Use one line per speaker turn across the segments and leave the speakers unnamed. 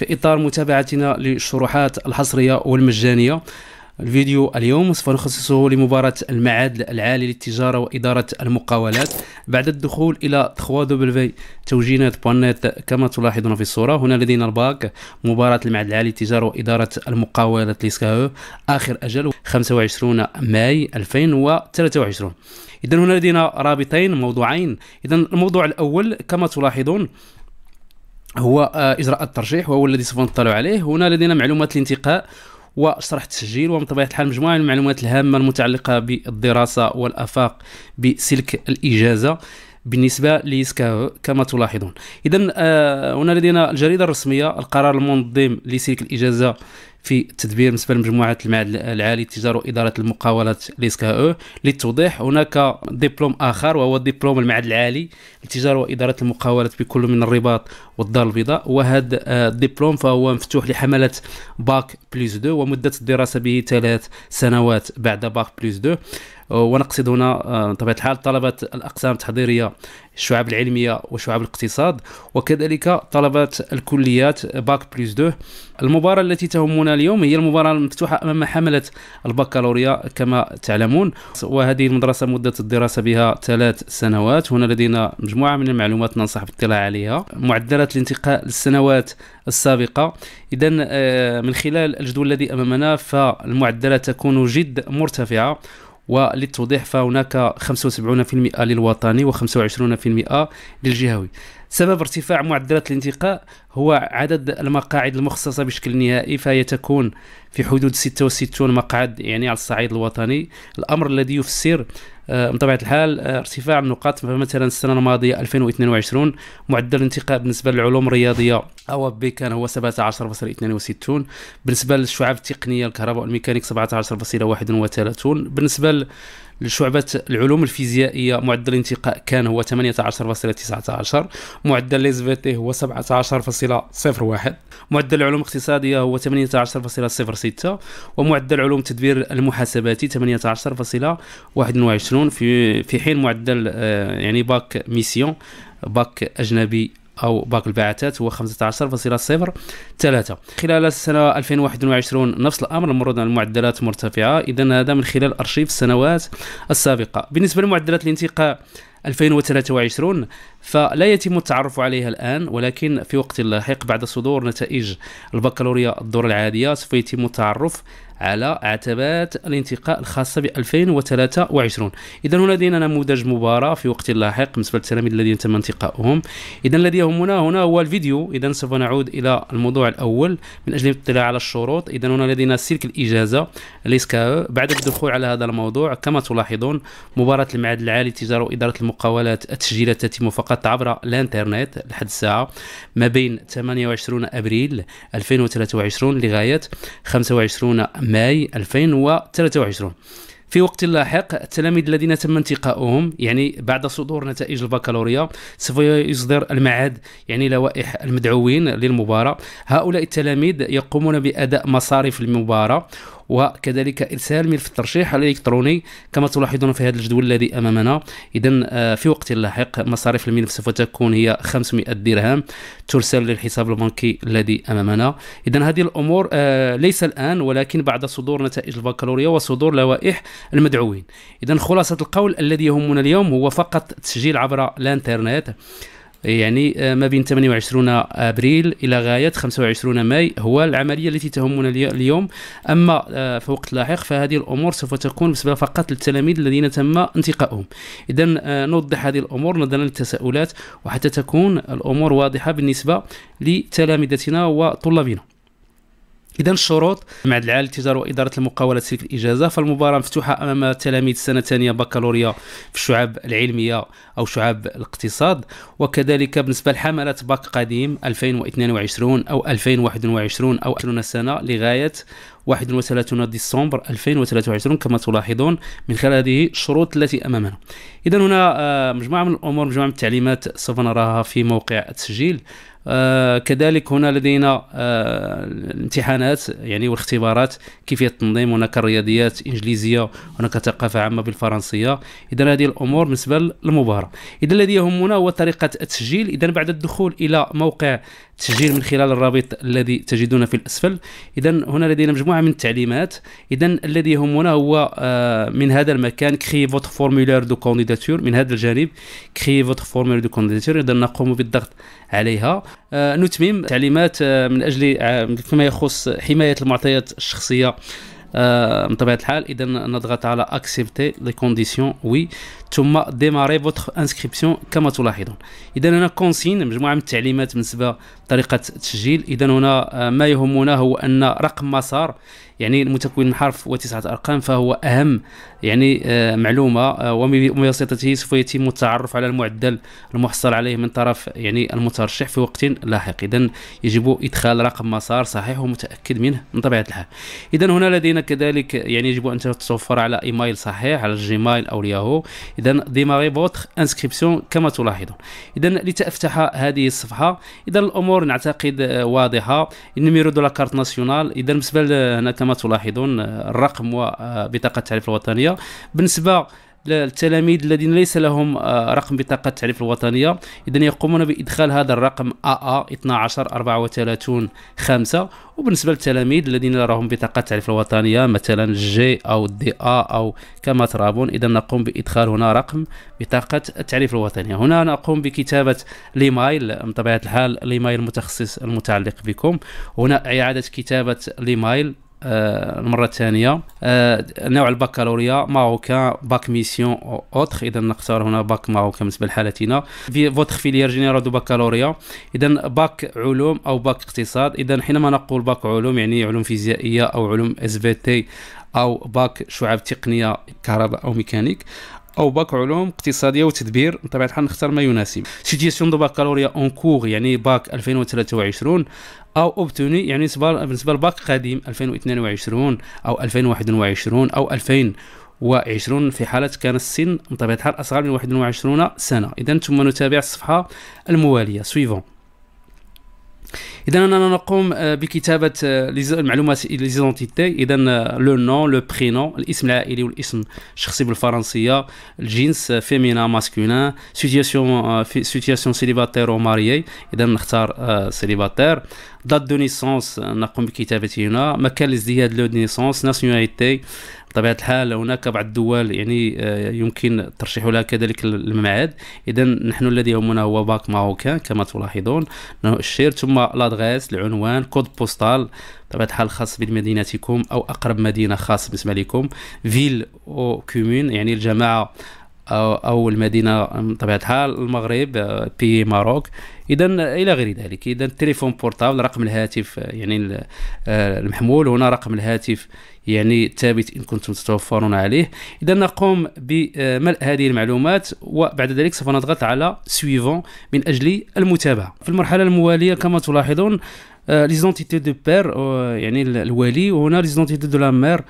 في إطار متابعتنا للشروحات الحصرية والمجانية الفيديو اليوم سوف نخصصه لمباراة المعاد العالي للتجارة وإدارة المقاولات بعد الدخول إلى 3 توجينات.net كما تلاحظون في الصورة هنا لدينا الباك مباراة المعاد العالي للتجارة وإدارة المقاولات لسكاو آخر أجل 25 ماي 2023 إذا هنا لدينا رابطين موضوعين إذا الموضوع الأول كما تلاحظون هو آه، اجراء الترجيح وهو الذي سوف نطلع عليه هنا لدينا معلومات الانتقاء وشرح التسجيل ومن طبيعه الحال مجموعه من المعلومات الهامه المتعلقه بالدراسه والافاق بسلك الاجازه بالنسبه ليسكا كما تلاحظون اذا آه، هنا لدينا الجريده الرسميه القرار المنظم لسلك الاجازه في التدبير بالنسبه لمجموعه المعهد العالي للتجاره واداره المقاولات ليسكا او للتوضيح هناك دبلوم اخر وهو دبلوم المعهد العالي للتجاره واداره المقاولات بكل من الرباط والدار البيضاء وهذا الدبلوم فهو مفتوح لحملات باك بلس 2 ومده الدراسه به ثلاث سنوات بعد باك بلس 2 ونقصد هنا آه، بطبيعه الحال طلبه الاقسام التحضيريه الشعب العلميه وشعب الاقتصاد وكذلك طلبه الكليات باك بلس دو المباراه التي تهمنا اليوم هي المباراه المفتوحه امام حمله البكالوريا كما تعلمون وهذه المدرسه مده الدراسه بها ثلاث سنوات هنا لدينا مجموعه من المعلومات ننصح بالاطلاع عليها معدلات الانتقاء للسنوات السابقه اذا آه، من خلال الجدول الذي امامنا فالمعدلات تكون جد مرتفعه وللتوضيح فهناك 75% للوطني و25% للجهوي سبب ارتفاع معدلات الانتقاء هو عدد المقاعد المخصصة بشكل نهائي فهي تكون في حدود 66 مقعد يعني على الصعيد الوطني الأمر الذي يفسر آه، بطبيعة الحال آه، ارتفاع النقاط فمثلا السنة الماضية 2022 معدل الانتقاء بالنسبة للعلوم الرياضية أو بي كان هو 17.62 بالنسبة للشعاب التقنية الكهرباء والميكانيك 17.31 بالنسبة لشعبة العلوم الفيزيائية معدل الانتقاء كان هو 18.19 معدل الاس في هو 17.01 معدل العلوم الاقتصادية هو 18.06 ومعدل العلوم التدبير المحاسباتي 18.21 في في حين معدل آه، يعني باك ميسيون باك اجنبي او باك البعثات هو 15.03 خلال السنه 2021 نفس الامر المرور على المعدلات مرتفعه اذا هذا من خلال ارشيف السنوات السابقه بالنسبه لمعدلات الانتقاء 2023 فلا يتم التعرف عليها الآن ولكن في وقت لاحق بعد صدور نتائج البكالوريا الدورة العادية سوف يتم التعرف على عتبات الانتقاء الخاصة ب 2023 إذا هنا لدينا نموذج مباراة في وقت لاحق بالنسبة للتلاميذ الذين تم انتقاؤهم إذا الذي يهمنا هنا هو الفيديو إذا سوف نعود إلى الموضوع الأول من أجل الاطلاع على الشروط إذا هنا لدينا سلك الإجازة ليسكا بعد الدخول على هذا الموضوع كما تلاحظون مباراة المعهد العالي للتجارة وإدارة المقاولات التسجيلات تتم فقط عبر الانترنت لحد الساعة ما بين 28 أبريل 2023 لغاية 25 ماي 2023 في وقت لاحق التلاميذ الذين تم انتقاؤهم يعني بعد صدور نتائج البكالوريا سوف يصدر المعهد يعني لوائح المدعوين للمباراة هؤلاء التلاميذ يقومون بأداء مصاريف المباراة وكذلك إرسال ملف الترشيح الإلكتروني كما تلاحظون في هذا الجدول الذي أمامنا إذا آه، في وقت لاحق مصاريف الملف سوف تكون هي 500 درهم ترسل للحساب البنكي الذي أمامنا إذا هذه الأمور آه، ليس الآن ولكن بعد صدور نتائج البكالوريا وصدور لوائح المدعوين إذا خلاصة القول الذي يهمنا اليوم هو فقط تسجيل عبر الانترنت يعني آه، ما بين 28 ابريل الى غايه 25 ماي هو العمليه التي تهمنا اليوم اما آه، في وقت لاحق فهذه الامور سوف تكون بالنسبه فقط للتلاميذ الذين تم انتقائهم اذا آه، نوضح هذه الامور نظرا للتساؤلات وحتى تكون الامور واضحه بالنسبه لتلامذتنا وطلابنا اذا الشروط معهد العالي للتجاره واداره المقاولات سلك الاجازه فالمباراه مفتوحه امام تلاميذ السنه الثانيه بكالوريا في الشعاب العلميه او شعاب الاقتصاد وكذلك بالنسبه لحمله باك قديم 2022 او 2021 او 20 سنه لغايه 31 ديسمبر 2023 كما تلاحظون من خلال هذه الشروط التي امامنا اذا هنا آه، مجموعه من الامور مجموعه من التعليمات سوف نراها في موقع التسجيل آه كذلك هنا لدينا آه الامتحانات يعني والاختبارات كيفيه التنظيم هناك الرياضيات انجليزيه هناك ثقافه عامه بالفرنسيه اذا هذه الامور بالنسبه للمباراه اذا الذي يهمنا هو طريقه التسجيل اذا بعد الدخول الى موقع التسجيل من خلال الرابط الذي تجدونه في الأسفل إذا هنا لدينا مجموعة من التعليمات إذا الذي يهمنا هو آه، من هذا المكان كري فوتر فورمولير دو كونديداتور من هذا الجانب كري فوتر فورمولير دو كونديداتور إذا نقوم بالضغط عليها آه، نتمم تعليمات آه، من أجل فيما يخص حماية المعطيات الشخصية بطبيعة الحال إذا نضغط على اكسبتي لي كونديسيون وي oui. ثم ديماري فوتخ انسكريبسيون كما تلاحظون اذا هنا كونسين مجموعه من التعليمات بالنسبه لطريقه التسجيل اذا هنا آه، ما يهمنا هو ان رقم مسار يعني المتكون من حرف وتسعه ارقام فهو اهم يعني آه، معلومه آه، وبواسطته سوف يتم التعرف على المعدل المحصل عليه من طرف يعني المترشح في وقت لاحق اذا يجب ادخال رقم مسار صحيح ومتاكد منه من طبيعه الحال اذا هنا لدينا كذلك يعني يجب ان تتوفر على ايميل صحيح على الجيميل او الياهو اذا ديماري فوتر انسكريبسيون كما تلاحظون اذا لتفتح هذه الصفحه اذا الامور نعتقد آه، واضحه النيميرو دو لا كارت ناسيونال اذا بالنسبه هنا كما تلاحظون آه، الرقم وبطاقه آه، التعريف الوطنيه بالنسبه للتلاميذ الذين ليس لهم آه، رقم بطاقة التعريف الوطنية إذا يقومون بإدخال هذا الرقم AA 12 34 5 وبالنسبة للتلاميذ الذين لهم بطاقة التعريف الوطنية مثلا جي أو دي آ أو كما ترابون إذا نقوم بإدخال هنا رقم بطاقة التعريف الوطنية هنا نقوم بكتابة الإيميل بطبيعة الحال الإيميل المتخصص المتعلق بكم هنا إعادة كتابة الإيميل آه، المره الثانيه آه، نوع البكالوريا ماروكا باك ميسيون او اوتر اذا نختار هنا باك ماروكا بالنسبه لحالتنا في فوتر فيليير جينيرال دو بكالوريا اذا باك علوم او باك اقتصاد اذا حينما نقول باك علوم يعني علوم فيزيائيه او علوم اس تي او باك شعب تقنيه كهرباء او ميكانيك او باك علوم اقتصاديه وتدبير بطبيعه الحال نختار ما يناسب سيتياسيون دو باكالوريا اون كور يعني باك 2023 او اوبتوني يعني بالنسبه لباك قديم 2022 او 2021 او 2000 و20 في حالة كان السن بطبيعة الحال أصغر من 21 سنة إذا ثم نتابع الصفحة الموالية سويفون اذا اننا نقوم آه، بكتابه آه، المعلومات ليزونتيتي اذا لو نون لو برينون الاسم العائلي والاسم الشخصي بالفرنسيه الجنس فيمينا ماسكولين سيتياسيون سيتياسيون سيليباتير او ماريي اذا نختار سيليباتير دات دو نيسونس نقوم بكتابته هنا مكان الازدياد لو نيسونس ناسيوناليتي بطبيعه الحال هناك بعض الدول يعني آه، يمكن ترشيح لها كذلك المبعد اذا نحن الذي يهمنا هو باك ماروكان كما تلاحظون الشير ثم لادغيس العنوان كود بوستال بطبيعه الحال خاص بمدينتكم او اقرب مدينه خاص بالنسبه لكم فيل او كومون يعني الجماعه او المدينه بطبيعه الحال المغرب آه، بي ماروك اذا الى غير ذلك اذا التليفون بورتابل رقم الهاتف يعني آه، المحمول هنا رقم الهاتف يعني ثابت ان كنتم تتوفرون عليه اذا نقوم بملء هذه المعلومات وبعد ذلك سوف نضغط على سويفون من اجل المتابعه في المرحله المواليه كما تلاحظون ليزونتيتي دو بير يعني الوالي وهنا ليزونتيتي دو لا مير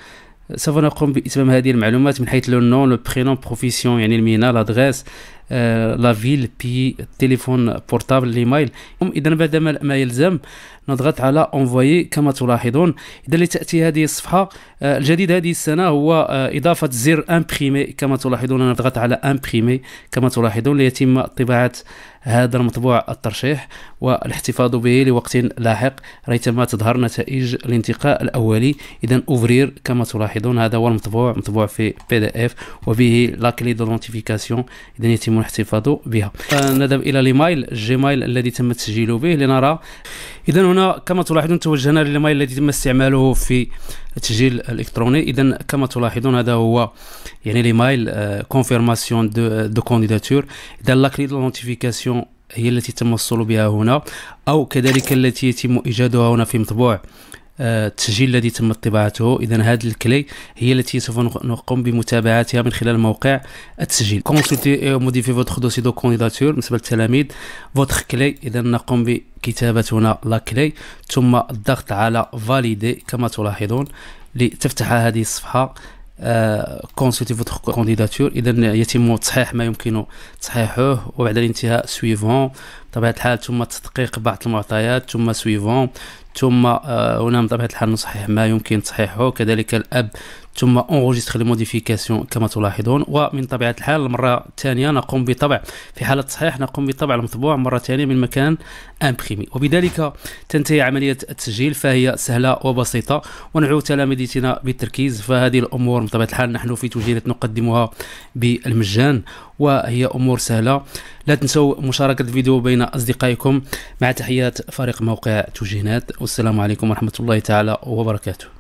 سوف نقوم باتمام هذه المعلومات من حيث لو نون لو بخينون بروفيسيون يعني المهنه لادغيس آه، لا فيل بي تليفون بورتابل ليمايل اذا بعد ما يلزم نضغط على انفوي كما تلاحظون اذا لتاتي هذه الصفحه آه، الجديد هذه السنه هو آه، اضافه زر امبريمي كما تلاحظون نضغط على امبريمي كما تلاحظون ليتم طباعه هذا المطبوع الترشيح والاحتفاظ به لوقت لاحق ريثما تظهر نتائج الانتقاء الأولي إذا أوفرير كما تلاحظون هذا هو المطبوع مطبوع في بي دي اف وبه لا كلي دونتيفيكاسيون إذا يتم الاحتفاظ بها نذهب إلى الإيميل الجيميل الذي تم التسجيل به لنرى اذا هنا كما تلاحظون توجهنا للمايل الذي تم استعماله في التسجيل الالكتروني اذا كما تلاحظون هذا هو يعني ليمايل كونفيرماسيون دو دو كانديداتور اذا لا كلي هي التي تم الوصول بها هنا او كذلك التي يتم ايجادها هنا في مطبوع التسجيل الذي تمت طباعته اذا هذه الكلي هي التي سوف نقوم بمتابعتها من خلال موقع التسجيل كونسلتي موديفي فوتخ دوسي دو كونديداتور بالنسبه للتلاميذ فوتخ كلي اذا نقوم بكتابتنا هنا لا كلي ثم الضغط على فاليدي كما تلاحظون لتفتح هذه الصفحة كونسلتي فوتخ كونديداتور اذا يتم تصحيح ما يمكن تصحيحه وبعد الانتهاء سويفون بطبيعه الحال ثم تدقيق بعض المعطيات ثم سويفون ثم آه، هنا من طبيعه الحال نصحح ما يمكن تصحيحه كذلك الاب ثم انغوجيستر لي موديفيكاسيون كما تلاحظون ومن طبيعه الحال المره الثانيه نقوم بطبع في حاله التصحيح نقوم بطبع المطبوع مره ثانيه من مكان امبريمي وبذلك تنتهي عمليه التسجيل فهي سهله وبسيطه ونعود تلاميذنا بالتركيز فهذه الامور من طبيعه الحال نحن في توجيهات نقدمها بالمجان وهي امور سهله لا تنسوا مشاركه الفيديو بين اصدقائكم مع تحيات فريق موقع توجينات والسلام عليكم ورحمه الله تعالى وبركاته